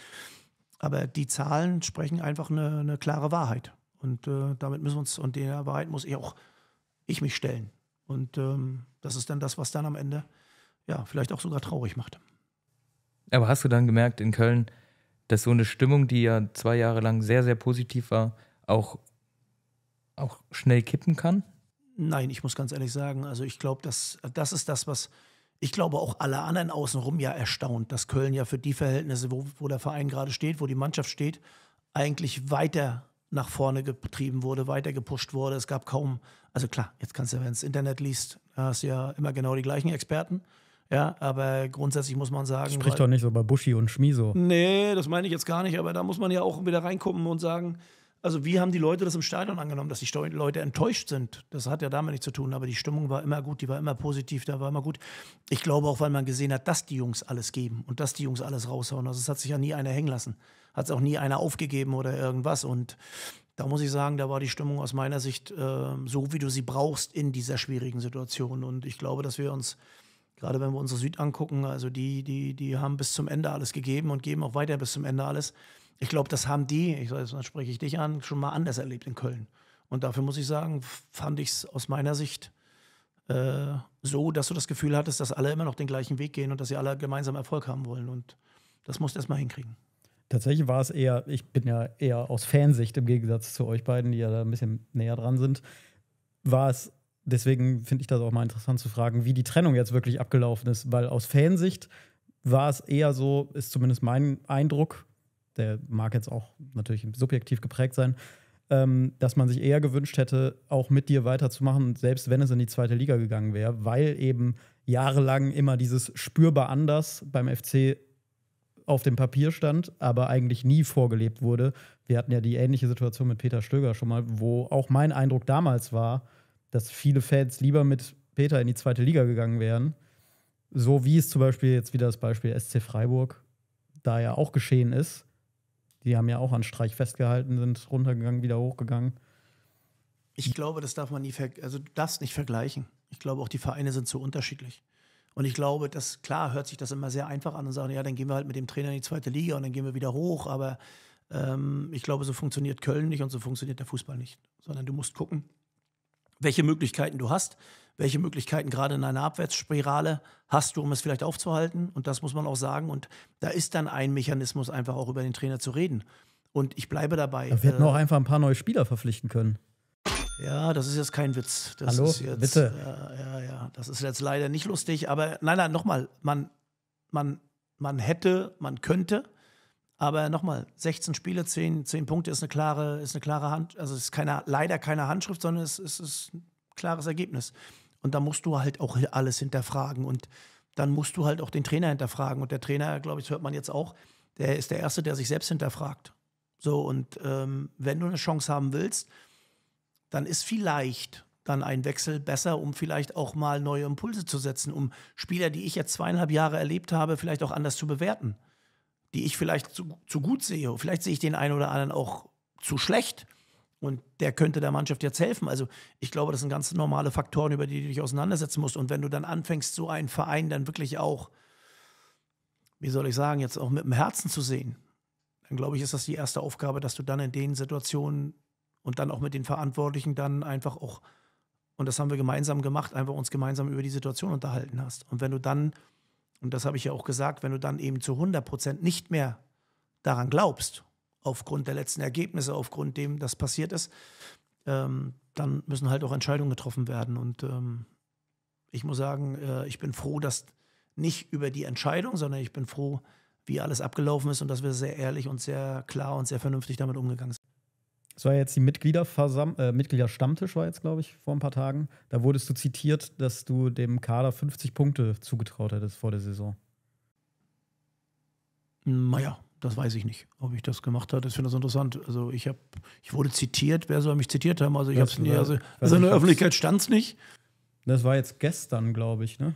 Aber die Zahlen sprechen einfach eine, eine klare Wahrheit. Und äh, damit müssen wir uns, und der Wahrheit muss ich auch ich mich stellen. Und ähm, das ist dann das, was dann am Ende ja vielleicht auch sogar traurig macht. Aber hast du dann gemerkt in Köln, dass so eine Stimmung, die ja zwei Jahre lang sehr, sehr positiv war, auch, auch schnell kippen kann? Nein, ich muss ganz ehrlich sagen, also ich glaube, das, das ist das, was ich glaube auch alle anderen außenrum ja erstaunt, dass Köln ja für die Verhältnisse, wo, wo der Verein gerade steht, wo die Mannschaft steht, eigentlich weiter nach vorne getrieben wurde, weiter gepusht wurde. Es gab kaum, also klar, jetzt kannst du, wenn du das Internet liest, hast du ja immer genau die gleichen Experten. Ja, aber grundsätzlich muss man sagen. Spricht doch nicht so bei Buschi und Schmieso. Nee, das meine ich jetzt gar nicht, aber da muss man ja auch wieder reingucken und sagen, also wie haben die Leute das im Stadion angenommen, dass die Leute enttäuscht sind? Das hat ja damit nichts zu tun, aber die Stimmung war immer gut, die war immer positiv, da war immer gut. Ich glaube auch, weil man gesehen hat, dass die Jungs alles geben und dass die Jungs alles raushauen. Also es hat sich ja nie einer hängen lassen, hat es auch nie einer aufgegeben oder irgendwas. Und da muss ich sagen, da war die Stimmung aus meiner Sicht äh, so, wie du sie brauchst in dieser schwierigen Situation. Und ich glaube, dass wir uns Gerade wenn wir unsere Süd angucken, also die, die, die haben bis zum Ende alles gegeben und geben auch weiter bis zum Ende alles. Ich glaube, das haben die, ich, dann spreche ich dich an, schon mal anders erlebt in Köln. Und dafür muss ich sagen, fand ich es aus meiner Sicht äh, so, dass du das Gefühl hattest, dass alle immer noch den gleichen Weg gehen und dass sie alle gemeinsam Erfolg haben wollen. Und das musst du erstmal hinkriegen. Tatsächlich war es eher, ich bin ja eher aus Fansicht im Gegensatz zu euch beiden, die ja da ein bisschen näher dran sind, war es deswegen finde ich das auch mal interessant zu fragen, wie die Trennung jetzt wirklich abgelaufen ist, weil aus Fansicht war es eher so, ist zumindest mein Eindruck, der mag jetzt auch natürlich subjektiv geprägt sein, ähm, dass man sich eher gewünscht hätte, auch mit dir weiterzumachen, selbst wenn es in die zweite Liga gegangen wäre, weil eben jahrelang immer dieses spürbar anders beim FC auf dem Papier stand, aber eigentlich nie vorgelebt wurde. Wir hatten ja die ähnliche Situation mit Peter Stöger schon mal, wo auch mein Eindruck damals war, dass viele Fans lieber mit Peter in die zweite Liga gegangen wären. So wie es zum Beispiel jetzt wieder das Beispiel SC Freiburg da ja auch geschehen ist. Die haben ja auch an Streich festgehalten, sind runtergegangen, wieder hochgegangen. Ich glaube, das darf man nie ver also du nicht vergleichen. Ich glaube, auch die Vereine sind zu unterschiedlich. Und ich glaube, das klar hört sich das immer sehr einfach an und sagen, ja, dann gehen wir halt mit dem Trainer in die zweite Liga und dann gehen wir wieder hoch. Aber ähm, ich glaube, so funktioniert Köln nicht und so funktioniert der Fußball nicht. Sondern du musst gucken, welche Möglichkeiten du hast, welche Möglichkeiten gerade in einer Abwärtsspirale hast du, um es vielleicht aufzuhalten. Und das muss man auch sagen. Und da ist dann ein Mechanismus, einfach auch über den Trainer zu reden. Und ich bleibe dabei. wir hätten äh, auch einfach ein paar neue Spieler verpflichten können. Ja, das ist jetzt kein Witz. Das Hallo, jetzt, bitte. Äh, ja, ja, das ist jetzt leider nicht lustig. Aber nein, nein, nochmal, man, man, man hätte, man könnte, aber nochmal, 16 Spiele, 10, 10 Punkte ist eine klare, ist eine klare Hand, also es ist keine, leider keine Handschrift, sondern es, es ist ein klares Ergebnis. Und da musst du halt auch alles hinterfragen und dann musst du halt auch den Trainer hinterfragen. Und der Trainer, glaube ich, hört man jetzt auch, der ist der Erste, der sich selbst hinterfragt. So, und ähm, wenn du eine Chance haben willst, dann ist vielleicht dann ein Wechsel besser, um vielleicht auch mal neue Impulse zu setzen, um Spieler, die ich jetzt zweieinhalb Jahre erlebt habe, vielleicht auch anders zu bewerten die ich vielleicht zu, zu gut sehe. Vielleicht sehe ich den einen oder anderen auch zu schlecht. Und der könnte der Mannschaft jetzt helfen. Also ich glaube, das sind ganz normale Faktoren, über die du dich auseinandersetzen musst. Und wenn du dann anfängst, so einen Verein dann wirklich auch, wie soll ich sagen, jetzt auch mit dem Herzen zu sehen, dann glaube ich, ist das die erste Aufgabe, dass du dann in den Situationen und dann auch mit den Verantwortlichen dann einfach auch, und das haben wir gemeinsam gemacht, einfach uns gemeinsam über die Situation unterhalten hast. Und wenn du dann und das habe ich ja auch gesagt, wenn du dann eben zu 100 Prozent nicht mehr daran glaubst, aufgrund der letzten Ergebnisse, aufgrund dem, das passiert ist, ähm, dann müssen halt auch Entscheidungen getroffen werden. Und ähm, ich muss sagen, äh, ich bin froh, dass nicht über die Entscheidung, sondern ich bin froh, wie alles abgelaufen ist und dass wir sehr ehrlich und sehr klar und sehr vernünftig damit umgegangen sind. Es war jetzt die Mitgliederversam äh, Mitgliederstammtisch, war jetzt, glaube ich, vor ein paar Tagen. Da wurdest du zitiert, dass du dem Kader 50 Punkte zugetraut hättest vor der Saison. Naja, das weiß ich nicht, ob ich das gemacht habe. Ich finde das interessant. Also ich habe, ich wurde zitiert, wer soll mich zitiert haben? Also ich habe es nie, also, also in der Öffentlichkeit stand es nicht. Das war jetzt gestern, glaube ich, ne?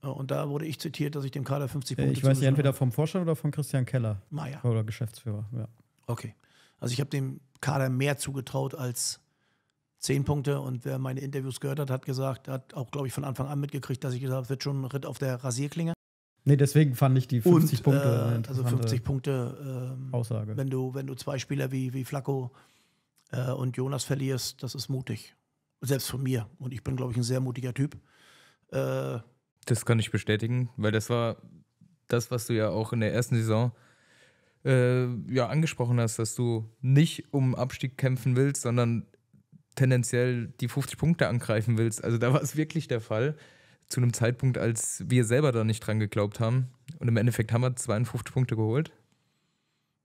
Und da wurde ich zitiert, dass ich dem Kader 50 Punkte Ich weiß nicht, entweder vom Vorstand oder von Christian Keller. Naja. Oder Geschäftsführer, ja. Okay. Also ich habe dem Kader mehr zugetraut als zehn Punkte. Und wer meine Interviews gehört hat, hat gesagt, hat auch, glaube ich, von Anfang an mitgekriegt, dass ich gesagt habe, es wird schon ein Ritt auf der Rasierklinge. Nee, deswegen fand ich die 50 und, Punkte. Äh, also 50 Punkte ähm, Aussage. Wenn du, wenn du zwei Spieler wie, wie Flacco äh, und Jonas verlierst, das ist mutig. Selbst von mir. Und ich bin, glaube ich, ein sehr mutiger Typ. Äh, das kann ich bestätigen, weil das war das, was du ja auch in der ersten Saison äh, ja, angesprochen hast, dass du nicht um Abstieg kämpfen willst, sondern tendenziell die 50 Punkte angreifen willst. Also da war es wirklich der Fall. Zu einem Zeitpunkt, als wir selber da nicht dran geglaubt haben. Und im Endeffekt haben wir 52 Punkte geholt.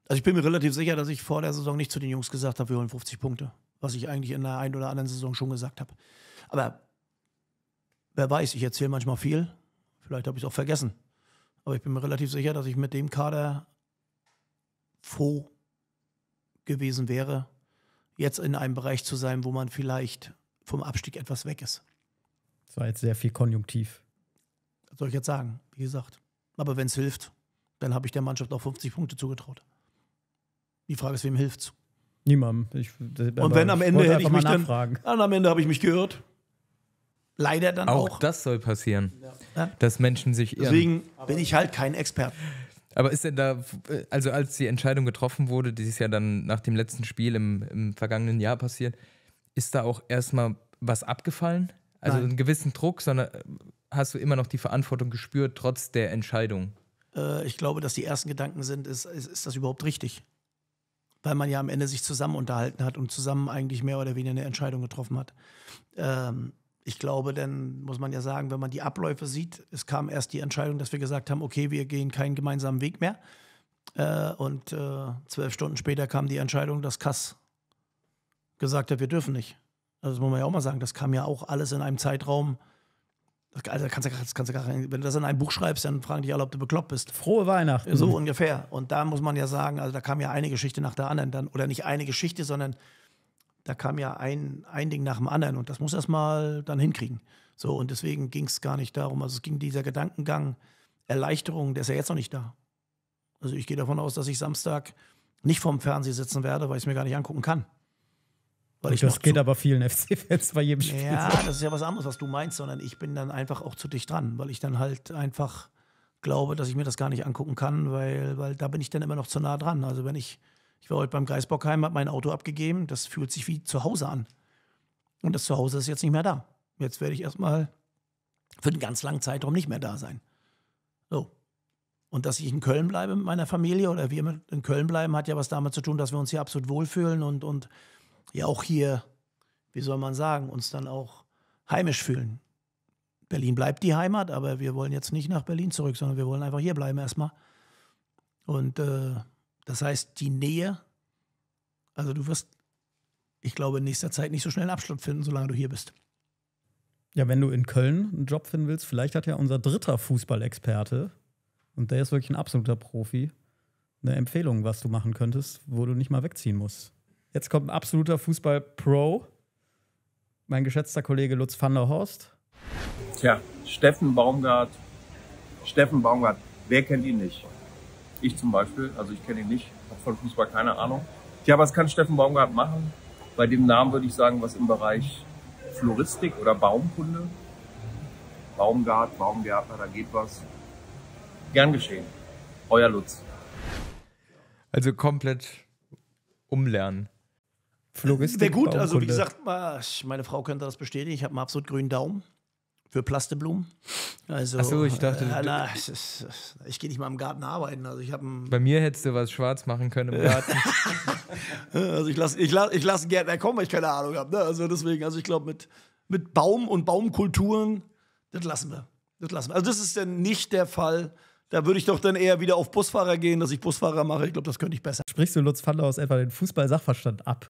Also ich bin mir relativ sicher, dass ich vor der Saison nicht zu den Jungs gesagt habe, wir holen 50 Punkte. Was ich eigentlich in der einen oder anderen Saison schon gesagt habe. Aber wer weiß, ich erzähle manchmal viel. Vielleicht habe ich es auch vergessen. Aber ich bin mir relativ sicher, dass ich mit dem Kader froh gewesen wäre, jetzt in einem Bereich zu sein, wo man vielleicht vom Abstieg etwas weg ist. Das war jetzt sehr viel Konjunktiv. Das soll ich jetzt sagen, wie gesagt. Aber wenn es hilft, dann habe ich der Mannschaft auch 50 Punkte zugetraut. Die Frage ist, wem hilft es? Niemandem. Ich, und wenn am Ende hätte ich mich nachfragen. dann, am Ende habe ich mich gehört. Leider dann auch. Auch das soll passieren, ja. dass Menschen sich irren. Deswegen bin ich halt kein Experte. Aber ist denn da, äh, also als die Entscheidung getroffen wurde, die ist ja dann nach dem letzten Spiel im, im vergangenen Jahr passiert, ist da auch erstmal was abgefallen? Also Nein. einen gewissen Druck, sondern äh, hast du immer noch die Verantwortung gespürt, trotz der Entscheidung? Äh, ich glaube, dass die ersten Gedanken sind, ist, ist, ist das überhaupt richtig? Weil man ja am Ende sich zusammen unterhalten hat und zusammen eigentlich mehr oder weniger eine Entscheidung getroffen hat. Ähm, ich glaube, dann muss man ja sagen, wenn man die Abläufe sieht, es kam erst die Entscheidung, dass wir gesagt haben, okay, wir gehen keinen gemeinsamen Weg mehr. Äh, und äh, zwölf Stunden später kam die Entscheidung, dass Kass gesagt hat, wir dürfen nicht. Also das muss man ja auch mal sagen, das kam ja auch alles in einem Zeitraum. Also kannst du, kannst du gar, wenn du das in einem Buch schreibst, dann fragen die alle, ob du bekloppt bist. Frohe Weihnachten. So ungefähr. Und da muss man ja sagen, also da kam ja eine Geschichte nach der anderen dann, oder nicht eine Geschichte, sondern da kam ja ein, ein Ding nach dem anderen und das muss erstmal dann hinkriegen. So, und deswegen ging es gar nicht darum. Also es ging dieser Gedankengang Erleichterung, der ist ja jetzt noch nicht da. Also ich gehe davon aus, dass ich Samstag nicht vorm Fernsehen sitzen werde, weil ich es mir gar nicht angucken kann. Weil ich das geht aber vielen FC-Fans bei jedem Spiel. Ja, das ist ja was anderes, was du meinst, sondern ich bin dann einfach auch zu dich dran, weil ich dann halt einfach glaube, dass ich mir das gar nicht angucken kann, weil, weil da bin ich dann immer noch zu nah dran. Also wenn ich ich war heute beim Geisbockheim, habe mein Auto abgegeben. Das fühlt sich wie zu Hause an. Und das Zuhause ist jetzt nicht mehr da. Jetzt werde ich erstmal für einen ganz langen Zeitraum nicht mehr da sein. So. Und dass ich in Köln bleibe mit meiner Familie oder wir in Köln bleiben, hat ja was damit zu tun, dass wir uns hier absolut wohlfühlen und, und ja auch hier, wie soll man sagen, uns dann auch heimisch fühlen. Berlin bleibt die Heimat, aber wir wollen jetzt nicht nach Berlin zurück, sondern wir wollen einfach hier bleiben erstmal. Und äh, das heißt, die Nähe, also du wirst, ich glaube, in nächster Zeit nicht so schnell einen Abschluss finden, solange du hier bist. Ja, wenn du in Köln einen Job finden willst, vielleicht hat ja unser dritter Fußballexperte, und der ist wirklich ein absoluter Profi, eine Empfehlung, was du machen könntest, wo du nicht mal wegziehen musst. Jetzt kommt ein absoluter Fußball-Pro, mein geschätzter Kollege Lutz van der Horst. Tja, Steffen Baumgart. Steffen Baumgart, wer kennt ihn nicht? Ich zum Beispiel, also ich kenne ihn nicht, habe von Fußball keine Ahnung. Tja, was kann Steffen Baumgart machen? Bei dem Namen würde ich sagen, was im Bereich Floristik oder Baumkunde, Baumgart, Baumgärtner, da geht was. Gern geschehen. Euer Lutz. Also komplett umlernen. Floristik. Sehr gut, Baumkunde. also wie gesagt, meine Frau könnte das bestätigen. Ich habe einen absolut grünen Daumen. Für Plasteblumen? Also, Ach ich dachte. Äh, na, ich, ich, ich gehe nicht mal im Garten arbeiten. Also ich Bei mir hättest du was schwarz machen können im Garten. also ich lasse ich lass, ich lass einen Gärtner kommen, weil ich keine Ahnung habe. Ne? Also deswegen, also ich glaube, mit, mit Baum und Baumkulturen, das lassen wir. Das lassen wir. Also das ist dann nicht der Fall. Da würde ich doch dann eher wieder auf Busfahrer gehen, dass ich Busfahrer mache. Ich glaube, das könnte ich besser. Sprichst du Lutz aus etwa den Fußball-Sachverstand ab?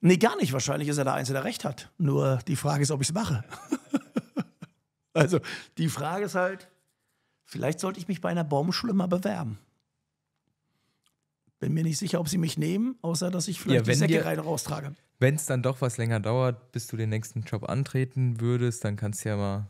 Nee, gar nicht. Wahrscheinlich ist er der Einzige, der recht hat. Nur die Frage ist, ob ich es mache. Also die Frage ist halt, vielleicht sollte ich mich bei einer Baumschule mal bewerben. Bin mir nicht sicher, ob sie mich nehmen, außer dass ich vielleicht ja, die Säcke rein raustrage. Wenn es dann doch was länger dauert, bis du den nächsten Job antreten würdest, dann kannst du ja mal,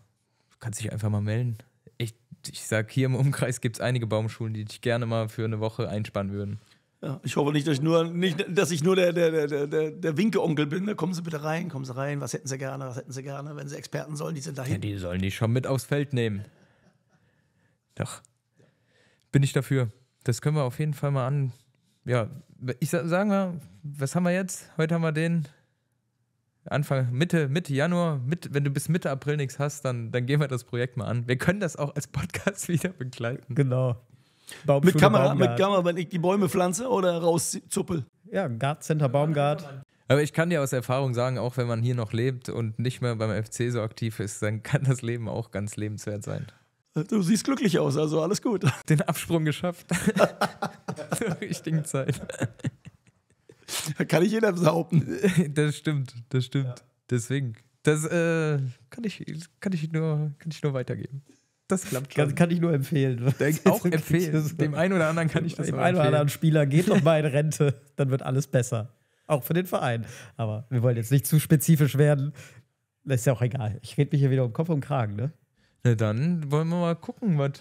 kannst dich einfach mal melden. Ich, ich sag, hier im Umkreis gibt es einige Baumschulen, die dich gerne mal für eine Woche einspannen würden. Ja, ich hoffe nicht, dass ich nur, nicht, dass ich nur der, der, der, der, der Winke-Onkel bin. Da kommen Sie bitte rein, kommen Sie rein. Was hätten Sie gerne, was hätten Sie gerne? Wenn Sie Experten sollen, die sind dahin. ja, Die sollen die schon mit aufs Feld nehmen. Doch. Bin ich dafür. Das können wir auf jeden Fall mal an. Ja, ich sa sagen wir, was haben wir jetzt? Heute haben wir den Anfang, Mitte, Mitte Januar, Mitte, wenn du bis Mitte April nichts hast, dann, dann gehen wir das Projekt mal an. Wir können das auch als Podcast wieder begleiten. Genau. Baum, mit Kamera, mit Kamera, wenn ich die Bäume pflanze oder rauszuppel. Ja, Guard Center Baumgart. Aber ich kann dir aus Erfahrung sagen, auch wenn man hier noch lebt und nicht mehr beim FC so aktiv ist, dann kann das Leben auch ganz lebenswert sein. Du siehst glücklich aus, also alles gut. Den Absprung geschafft. Zur richtigen Zeit. Da kann ich jeder behaupten. Das stimmt, das stimmt. Ja. Deswegen. Das äh, kann, ich, kann, ich nur, kann ich nur weitergeben. Das klappt schon. Kann, kann ich nur empfehlen. Ich auch empfehlen. Dem einen oder anderen kann ich das empfehlen. Dem einen oder anderen Spieler geht doch mal in Rente, dann wird alles besser. Auch für den Verein. Aber wir wollen jetzt nicht zu spezifisch werden. Das ist ja auch egal. Ich rede mich hier wieder um Kopf und Kragen, ne? Na dann wollen wir mal gucken, was.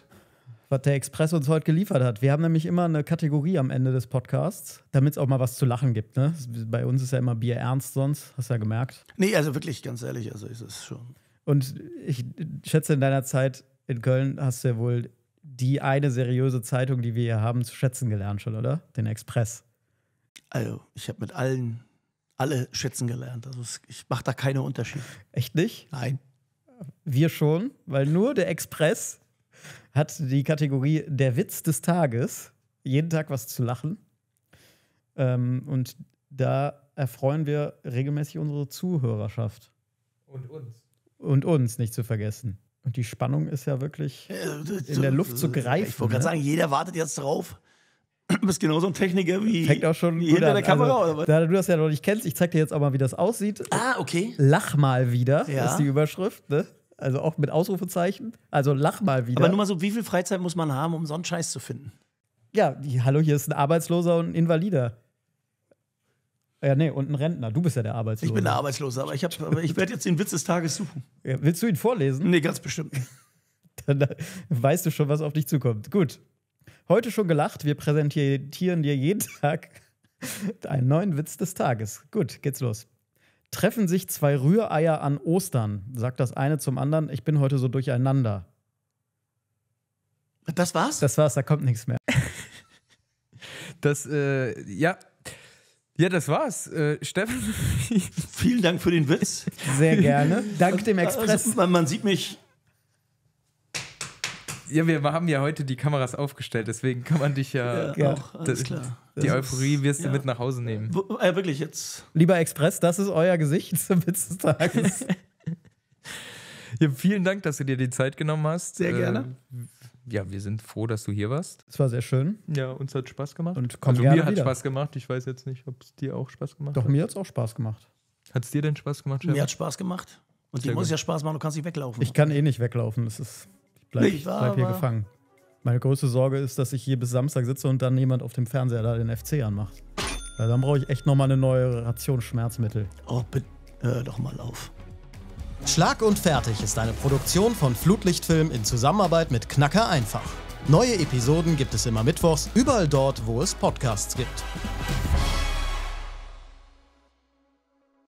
Was der Express uns heute geliefert hat. Wir haben nämlich immer eine Kategorie am Ende des Podcasts, damit es auch mal was zu lachen gibt. Ne? Bei uns ist ja immer Bier ernst sonst, hast du ja gemerkt. Nee, also wirklich, ganz ehrlich, also ist es schon. Und ich schätze, in deiner Zeit in Köln hast du ja wohl die eine seriöse Zeitung, die wir hier haben, zu schätzen gelernt schon, oder? Den Express. Also, ich habe mit allen, alle schätzen gelernt. Also, ich mache da keine Unterschiede. Echt nicht? Nein. Wir schon, weil nur der Express hat die Kategorie der Witz des Tages. Jeden Tag was zu lachen. Ähm, und da erfreuen wir regelmäßig unsere Zuhörerschaft. Und uns. Und uns nicht zu vergessen. Und die Spannung ist ja wirklich äh, in der Luft zu greifen. Ich wollte gerade ne? sagen, jeder wartet jetzt drauf. Du bist genauso ein Techniker wie Fängt auch schon hinter der also, Kamera. Also, oder was? Da du das ja noch nicht kennst, ich zeig dir jetzt auch mal, wie das aussieht. Ah, okay. Lach mal wieder ja. ist die Überschrift. Ne? Also auch mit Ausrufezeichen. Also lach mal wieder. Aber nur mal so, wie viel Freizeit muss man haben, um so einen Scheiß zu finden? Ja, die, hallo, hier ist ein Arbeitsloser und ein Invalider. Ja, nee, und ein Rentner. Du bist ja der Arbeitslose. Ich bin der Arbeitslose, aber ich, ich werde jetzt den Witz des Tages suchen. Ja, willst du ihn vorlesen? Nee, ganz bestimmt. Dann äh, weißt du schon, was auf dich zukommt. Gut. Heute schon gelacht. Wir präsentieren dir jeden Tag einen neuen Witz des Tages. Gut, geht's los. Treffen sich zwei Rühreier an Ostern, sagt das eine zum anderen, ich bin heute so durcheinander. Das war's? Das war's, da kommt nichts mehr. Das, äh, ja, ja, das war's. Äh, Steffen. Vielen Dank für den Witz. Sehr gerne. Dank also, dem Express. Also, man, man sieht mich ja, wir haben ja heute die Kameras aufgestellt, deswegen kann man dich ja, ja auch. Alles klar. Die Euphorie wirst ja. du mit nach Hause nehmen. Ja, äh, wirklich jetzt. Lieber Express, das ist euer Gesicht zum Witz des Tages. ja, vielen Dank, dass du dir die Zeit genommen hast. Sehr äh, gerne. Äh, ja, wir sind froh, dass du hier warst. Es war sehr schön. Ja, uns hat Spaß gemacht. Und komm also gerne mir hat wieder. Spaß gemacht. Ich weiß jetzt nicht, ob es dir auch Spaß gemacht Doch, hat. Doch, mir hat es auch Spaß gemacht. Hat es dir denn Spaß gemacht, Chef? Mir hat Spaß gemacht. Und dir muss ja Spaß machen, du kannst nicht weglaufen. Ich kann eh nicht weglaufen. Es ist, ich bleibe bleib hier gefangen. Meine größte Sorge ist, dass ich hier bis Samstag sitze und dann jemand auf dem Fernseher da den FC anmacht. Weil dann brauche ich echt nochmal eine neue Ration Schmerzmittel. Oh, bitte hör doch mal auf. Schlag und Fertig ist eine Produktion von Flutlichtfilm in Zusammenarbeit mit Knacker einfach. Neue Episoden gibt es immer mittwochs, überall dort, wo es Podcasts gibt.